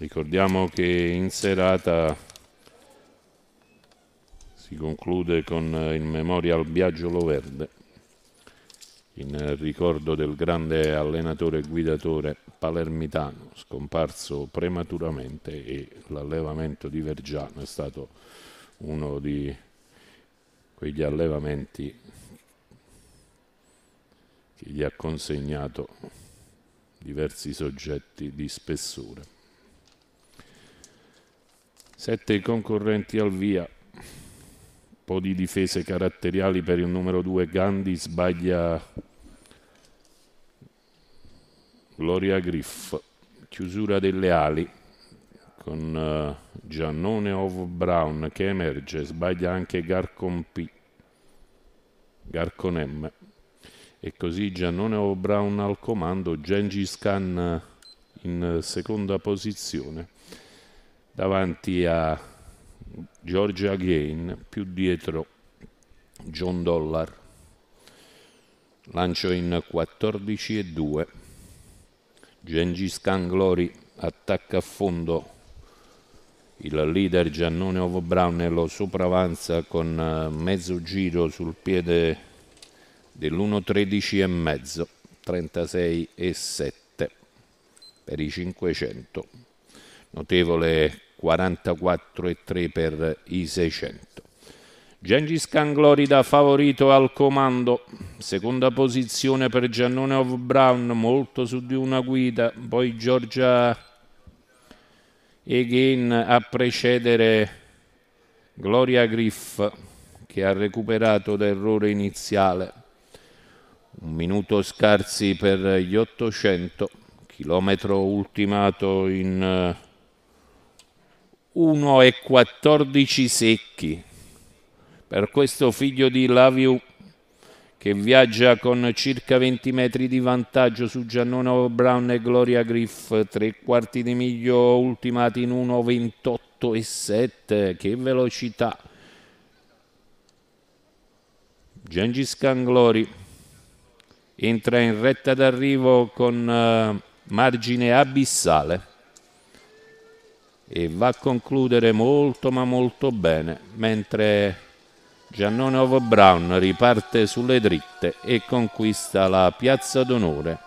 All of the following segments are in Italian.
Ricordiamo che in serata si conclude con eh, il Memorial Biagio Loverde in ricordo del grande allenatore e guidatore palermitano scomparso prematuramente e l'allevamento di Vergiano è stato uno di quegli allevamenti che gli ha consegnato diversi soggetti di spessore. Sette concorrenti al via. Un po' di difese caratteriali per il numero due. Gandhi, sbaglia Gloria Griff. Chiusura delle ali con eh, Giannone of Brown che emerge, sbaglia anche Garcon P. Garcon M. E così Giannone of Brown al comando, Gengis Khan in seconda posizione davanti a George Again, più dietro John Dollar. Lancio in 14 e 2. Gengis Khan Glory attacca a fondo il leader Giannone Ovo Brown e lo sopravanza con eh, mezzo giro sul piede dell'1.13 e mezzo 36 e 7 per i 500 notevole 44,3 per i 600. Gengis Khan Glorida favorito al comando, seconda posizione per Giannone of Brown, molto su di una guida, poi Giorgia Again a precedere Gloria Griff che ha recuperato l'errore iniziale. Un minuto scarsi per gli 800, chilometro ultimato in eh, 1 e 14 secchi. Per questo figlio di Laviu che viaggia con circa 20 metri di vantaggio su Giannone Brown e Gloria Griff, tre quarti di miglio ultimati in 1,28 e 7, che velocità. Gengis Khan Glory entra in retta d'arrivo con eh, margine abissale e va a concludere molto ma molto bene mentre Giannone Brown riparte sulle dritte e conquista la piazza d'onore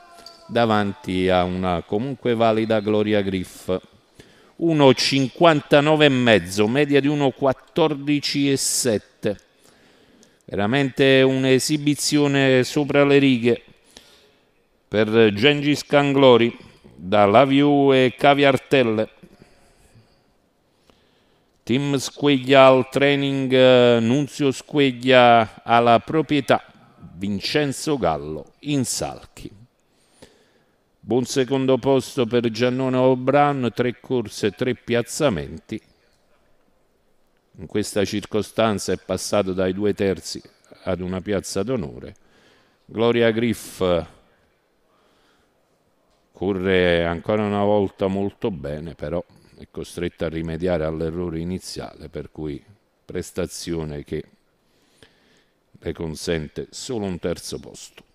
davanti a una comunque valida Gloria Griff 1,59,5 media di 1,14,7 veramente un'esibizione sopra le righe per Gengis Kanglori da Laviu e Caviartelle Tim Squeglia al training, eh, Nunzio Squeglia alla proprietà, Vincenzo Gallo in Salchi. Buon secondo posto per Giannone Obran, tre corse, tre piazzamenti. In questa circostanza è passato dai due terzi ad una piazza d'onore. Gloria Griff eh, corre ancora una volta molto bene, però è costretta a rimediare all'errore iniziale, per cui prestazione che le consente solo un terzo posto.